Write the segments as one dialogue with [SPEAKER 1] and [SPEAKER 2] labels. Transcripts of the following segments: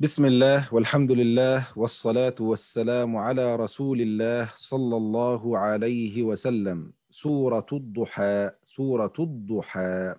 [SPEAKER 1] بسم الله والحمد لله والصلاة والسلام على رسول الله صلى الله عليه وسلم سورة الضحى سورة الضحى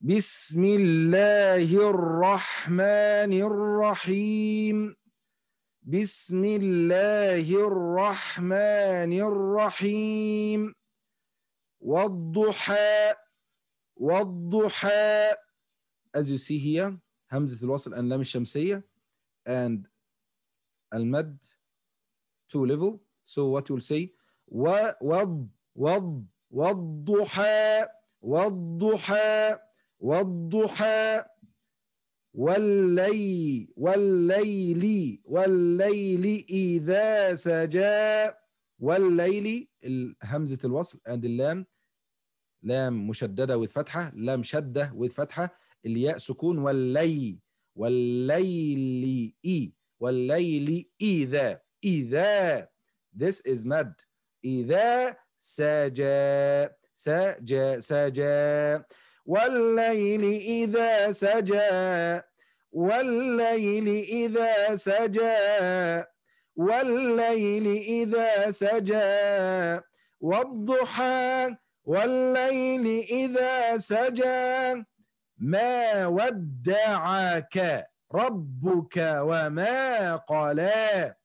[SPEAKER 1] بسم الله الرحمن الرحيم بسم الله الرحمن الرحيم والضحى والضحى As you see here همزه الوصل ان لام الشمسيه and المد two level so what you'll say وض وض والضحى والضحى والضحى واللي والليل والليل إذا سجى والليل همزة الوصل and اللام لام مشددة with فتحة لام شدة with فتحة الياء سكون واللي والليل إي والليل إذا إذا this is mad إذا سجى سجى سجى والليل إذا سجى والليل إذا سجى والليل إذا سجى والضحى والليل إذا سجى ما ودعك ربك وما قلا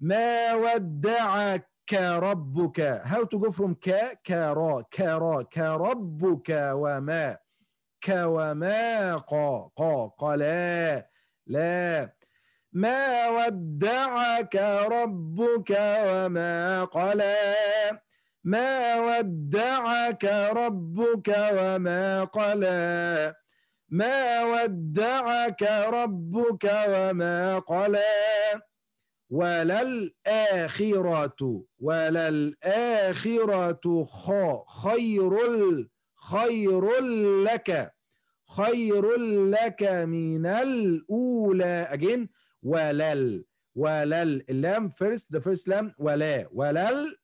[SPEAKER 1] ما ودعك ربك how to go from ك كرا كرا كربك وما ك وما قا قا قلا لا ما ودعك ربك وما قلا ما ودعك ربك وما قلا ما ودعك ربك وما قلى وللآخرة وللآخرة خير خير لك خير لك من الأولى again ولل ولل اللام first the first لام ولا ولل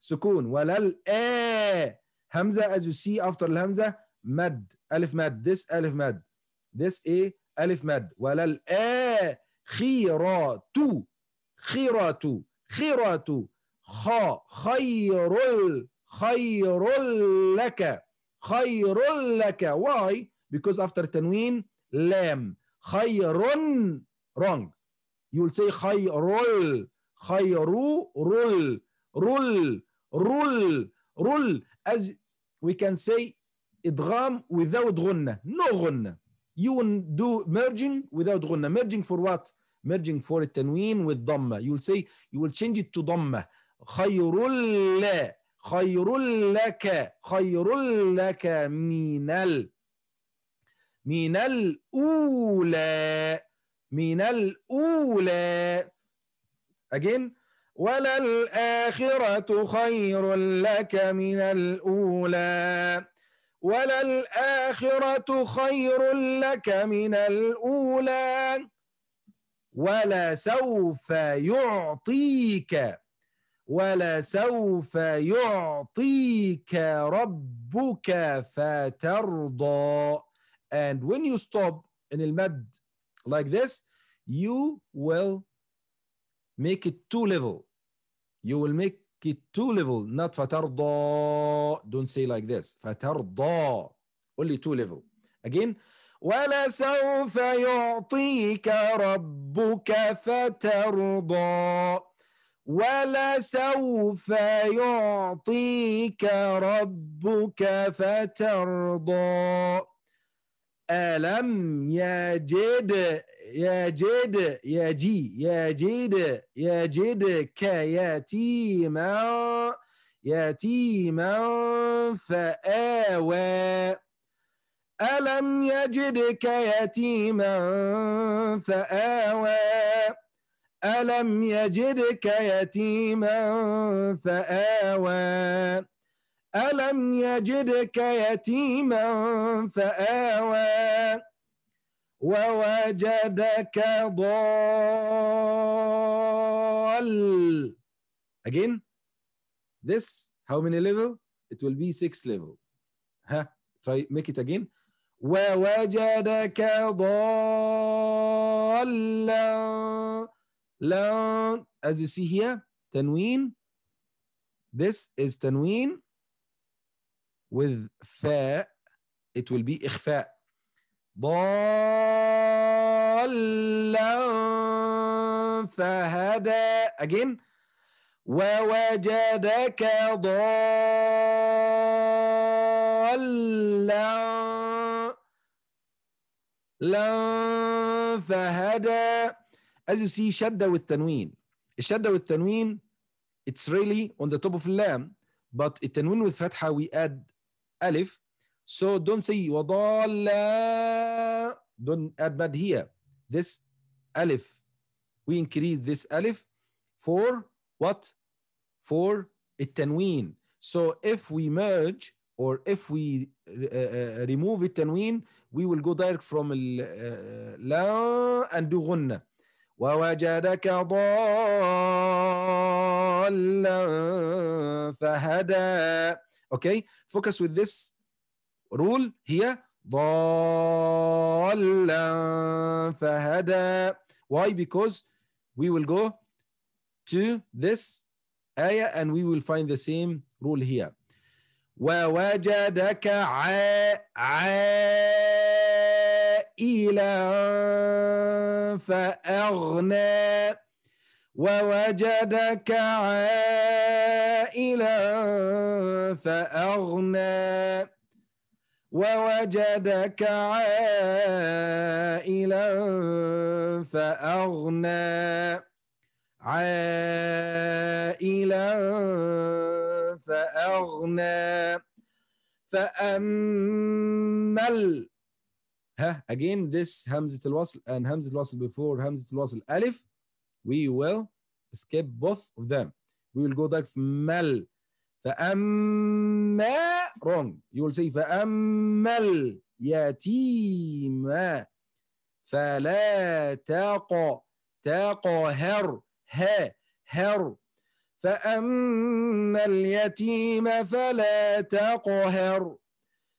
[SPEAKER 1] سكون ولل آ همزة as you see after الهمزة مد ألف مد this ألف مد this إيه ألف مد ولا الآ خيرات تو خيرات خ خير خير لك خير لك why because after تنوين لام خير wrong you will say خير خير رول رول رول رول as we can say ادغام without غنه no غنه you will do merging without غنه merging for what merging for التنوين with ضمه you will say you will change it to ضمه خير لا خير لك خير لك من ال من الأولى من الأولى again وللآخرة خير لك من الأولى وللآخرة خير لك من الأولى ولسوف يعطيك ولسوف يعطيك ربك فترضى and when you stop in المد like this you will make it two level you will make كي تو ليفل نوت فترضى دونت سي لايك this فترضى قول لي تو ليفل again ولسوف يعطيك ربك فترضى ولسوف يعطيك ربك فترضى ألم يجد يجد يجي يجد يجدك يتيما يتيما فآوى ألم يجدك يتيما فآوى ألم يجدك يتيما فآوى ألم يجدك يتيما فآوى ووجدك ضال again this how many level it will be six level Huh? try make it again ووجدك ضالا لن as you see here تنوين this is تنوين with فاء it will be إخفاء ضالا فهدى again ووجدك ضالا لا فهدى as you see شدة والتنوين الشدة والتنوين it's really on the top of the lam but التنوين والفتحة we add ألف so don't say وضال don't add bad here this ألف we increase this ألف for what for التنوين so if we merge or if we uh, remove التنوين we will go direct from لا and do غنة ووجدك ضالا فهدى Okay, focus with this rule here. ضالا فهدى Why? Because we will go to this ayah and we will find the same rule here. ووجدك عائلا فأغنى ووجدك عائلا فأغنى ووجدك عائلا فأغنى عائلا فأغنى فامل ها again this همزة الوصل and همزة الوصل before همزة الوصل ألف we will skip both of them we will go back مل فأما wrong you will say فأما اليتيم فلا تق تقهر ها هر فأما اليتيم فلا تقهر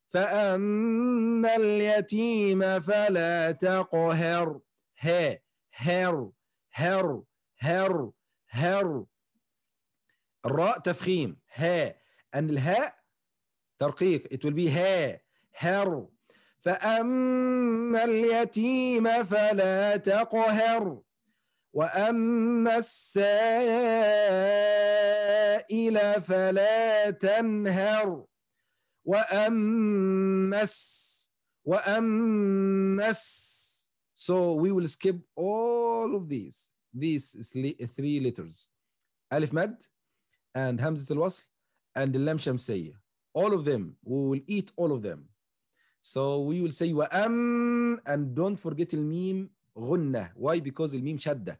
[SPEAKER 1] فأما اليتيم فلا تقهر ها هر هر هر هر الراء تفخيم ها أن الهاء ترقيق it will be ها هر فأما اليتيم فلا تقهر وأما السائل فلا تنهر واما وأمس So we will skip all of these, these three letters. Alif Mad and Hamzat al-Wasl and Lam Shamsiyya. All of them, we will eat all of them. So we will say wa'am and don't forget al-mim غنة. Why? Because al-mim شدة.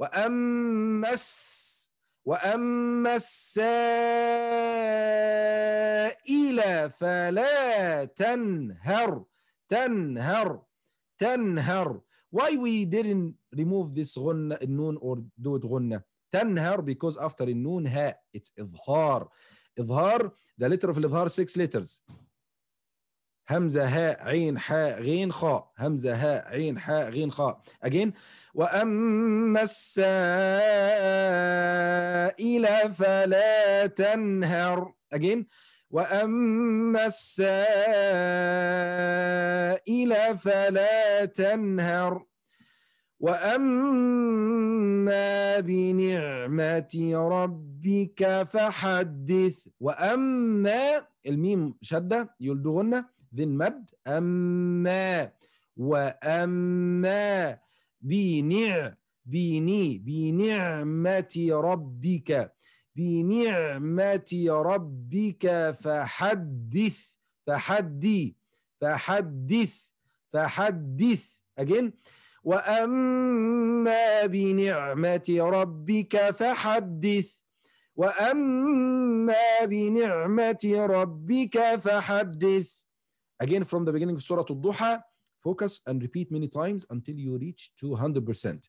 [SPEAKER 1] وَأَمَّس وَأَمَّ السَّائِلَ فَلَا تَنْهَرْ تَنْهَرْ تنهر why we didn't remove this غنة النون or do it غنة تنهر because after النون ها it's إظهار إظهار the letter of الإظهار six letters همزة هاء عين حاء غين خاء همزة هاء عين حاء غين خاء again وأما السائل فلا تنهر again واما السائل فلا تنهر واما بنعمه ربك فحدث واما الميم شده يلدغن ذي المد اما واما بنع بني بنعمه ربك بنعمة ربك فحدث فحدي فحدث فحدث again وأما بنعمة ربك فحدث وأما بنعمة ربك فحدث again from the beginning of Surah Al-Duha focus and repeat many times until you reach 200%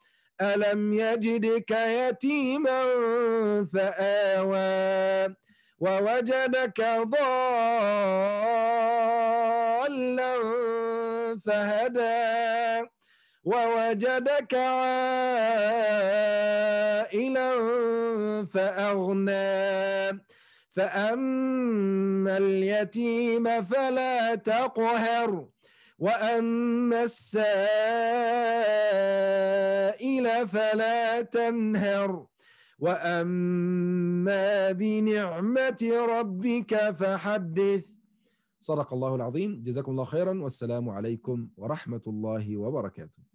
[SPEAKER 1] ألم يجدك يتيما فآوى ووجدك ضالا فهدى ووجدك عائلا فأغنى فأما اليتيم فلا تقهر وأما السائل فلا تنهر وأما بنعمة ربك فحدث صدق الله العظيم جزاكم الله خيرا والسلام عليكم ورحمة الله وبركاته